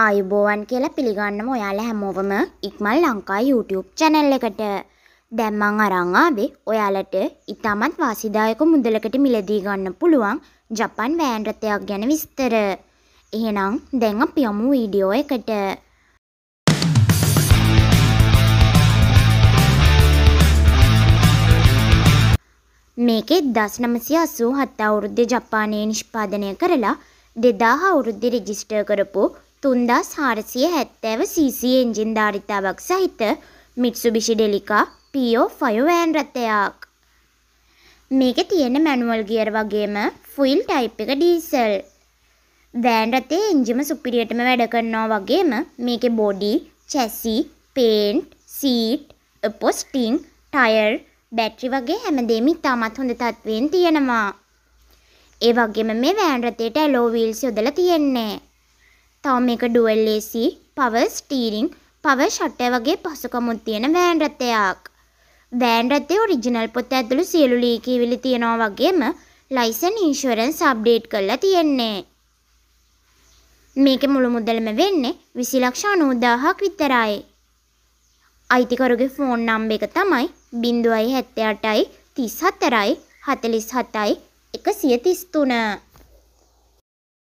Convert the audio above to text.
ආයුබෝවන් කියලා පිළිගන්නම ඔයාලා හැමෝවම ඉක්මල් ලංකා YouTube channel එකට. දැන් මං අරන් ආවේ ඔයාලට ඉතාමත් වාසිදායක මුදලකට මිලදී ගන්න පුළුවන් ජපන් වෑන් රථයක් ගැන විස්තර. එහෙනම් දැන් අපි යමු වීඩියෝ එකට. මේකේ 1987 අවුරුද්දේ ජපානයේ නිෂ්පාදනය කරලා දෙදාහ අවුරුද්දේ රෙජිස්ටර් කරපු තුන්දස් හාරසිය හැත්තෑව සීසිය එන්ජින් ධාරිතාවක් සහිත මිට්සුබිෂි ඩෙලිකා පියෝ ෆයෝවෑන් රථයක්. මේක තියෙන මැනුවල් ගියර වගේම ෆුයිල් ටයිප් එක ඩීසල්. වෑන් රථේ එන්ජිම සුපිරියටම වැඩ කරනවා වගේම මේක body, chassis, paint, seat, posting, tyre, battery වගේ හැමදේම ඉතාමත් හොඳ තත්ත්වයෙන් තියෙනවා. ඒ වගේම මේ වෑන් රථයට ඇලෝ වීල්ස් යොදලා තියෙන්නේ. තව මේක dual AC, power steering, power shutter වගේ පහසුකම්ත් තියෙන වෑන් රථයක්. වෑන් රථයේ ඔරිජිනල් පොත ඇතුළු සියලු ලීකීවිලි තියෙනවා වගේම ලයිසන් ඉන්ෂුරන්ස් අප්ඩේට් කරලා තියෙන්නේ. මේකේ මුළු මුදලම වෙන්නේ 20 ලක්ෂ 90000ක් විතරයි. අයිතිකරුගේ ෆෝන් නම්බර එක තමයි 078යි 34යි 47යි 133.